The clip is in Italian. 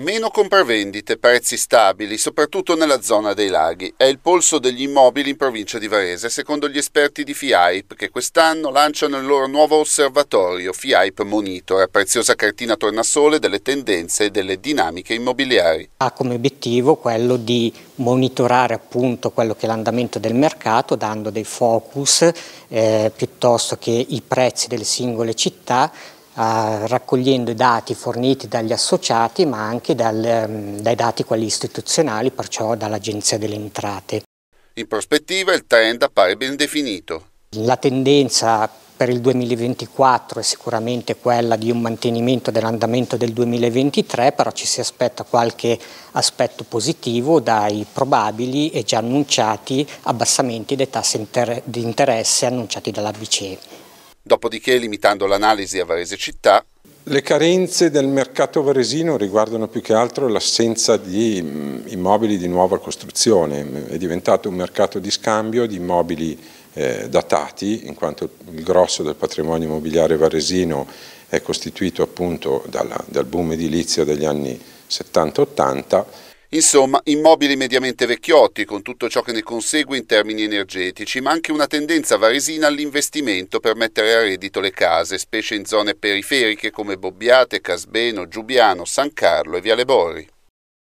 Meno compravendite, prezzi stabili, soprattutto nella zona dei laghi. È il polso degli immobili in provincia di Varese, secondo gli esperti di FIAIP, che quest'anno lanciano il loro nuovo osservatorio, FIAIP Monitor, preziosa cartina tornasole delle tendenze e delle dinamiche immobiliari. Ha come obiettivo quello di monitorare appunto quello che è l'andamento del mercato, dando dei focus eh, piuttosto che i prezzi delle singole città, eh, raccogliendo i dati forniti dagli associati ma anche dal, ehm, dai dati quelli istituzionali, perciò dall'Agenzia delle Entrate. In prospettiva il trend appare ben definito. La tendenza per il 2024 è sicuramente quella di un mantenimento dell'andamento del 2023, però ci si aspetta qualche aspetto positivo dai probabili e già annunciati abbassamenti dei tassi inter di interesse annunciati dalla BCE. Dopodiché, limitando l'analisi a Varese città, le carenze del mercato varesino riguardano più che altro l'assenza di mm, immobili di nuova costruzione, è diventato un mercato di scambio di immobili eh, datati, in quanto il grosso del patrimonio immobiliare varesino è costituito appunto dalla, dal boom edilizio degli anni 70-80 Insomma, immobili mediamente vecchiotti, con tutto ciò che ne consegue in termini energetici, ma anche una tendenza varesina all'investimento per mettere a reddito le case, specie in zone periferiche come Bobbiate, Casbeno, Giubiano, San Carlo e Viale Borri.